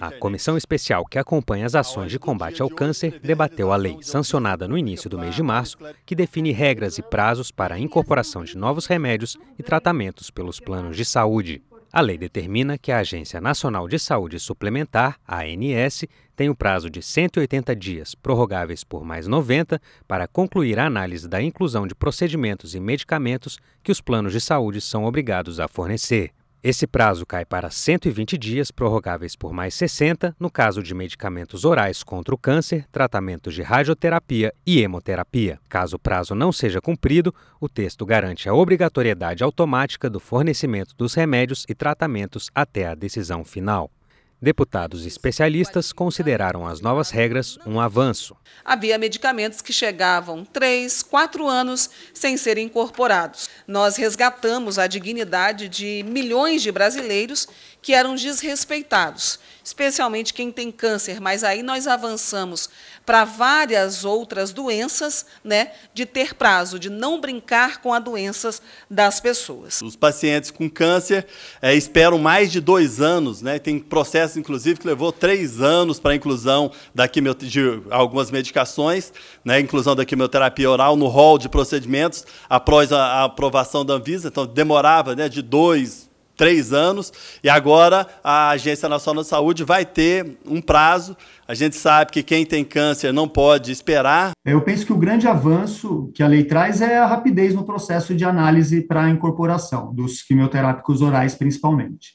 A comissão especial que acompanha as ações de combate ao câncer debateu a lei sancionada no início do mês de março, que define regras e prazos para a incorporação de novos remédios e tratamentos pelos planos de saúde. A lei determina que a Agência Nacional de Saúde Suplementar, ANS, tem o prazo de 180 dias, prorrogáveis por mais 90, para concluir a análise da inclusão de procedimentos e medicamentos que os planos de saúde são obrigados a fornecer. Esse prazo cai para 120 dias, prorrogáveis por mais 60, no caso de medicamentos orais contra o câncer, tratamentos de radioterapia e hemoterapia. Caso o prazo não seja cumprido, o texto garante a obrigatoriedade automática do fornecimento dos remédios e tratamentos até a decisão final. Deputados especialistas consideraram as novas regras um avanço. Havia medicamentos que chegavam três, quatro anos sem serem incorporados. Nós resgatamos a dignidade de milhões de brasileiros que eram desrespeitados, especialmente quem tem câncer, mas aí nós avançamos para várias outras doenças, né, de ter prazo, de não brincar com as doenças das pessoas. Os pacientes com câncer é, esperam mais de dois anos, né, tem processo, inclusive, que levou três anos para a inclusão da de algumas medicações, né, inclusão da quimioterapia oral no rol de procedimentos após a, a aprovação da Anvisa, então demorava, né, de dois três anos, e agora a Agência Nacional de Saúde vai ter um prazo. A gente sabe que quem tem câncer não pode esperar. Eu penso que o grande avanço que a lei traz é a rapidez no processo de análise para a incorporação dos quimioterápicos orais, principalmente,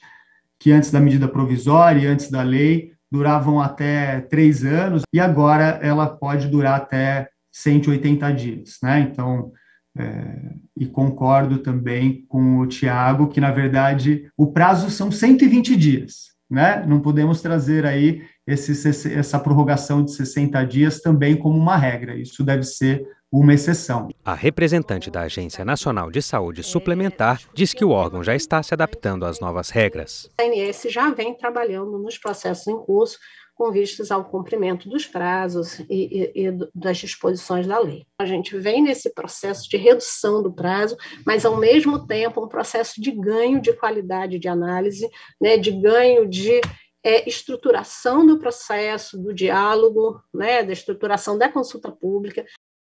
que antes da medida provisória e antes da lei duravam até três anos, e agora ela pode durar até 180 dias. Né? Então, é, e concordo também com o Tiago que, na verdade, o prazo são 120 dias, né? Não podemos trazer aí esse, essa prorrogação de 60 dias também como uma regra, isso deve ser uma exceção. A representante da Agência Nacional de Saúde Suplementar diz que o órgão já está se adaptando às novas regras. A ANS já vem trabalhando nos processos em curso com vistas ao cumprimento dos prazos e, e, e, das disposições da lei. A gente vem nesse processo de redução do prazo, mas ao mesmo tempo um processo de ganho de qualidade de análise, né, de ganho de é, estruturação do processo, do diálogo, né, da estruturação da consulta pública,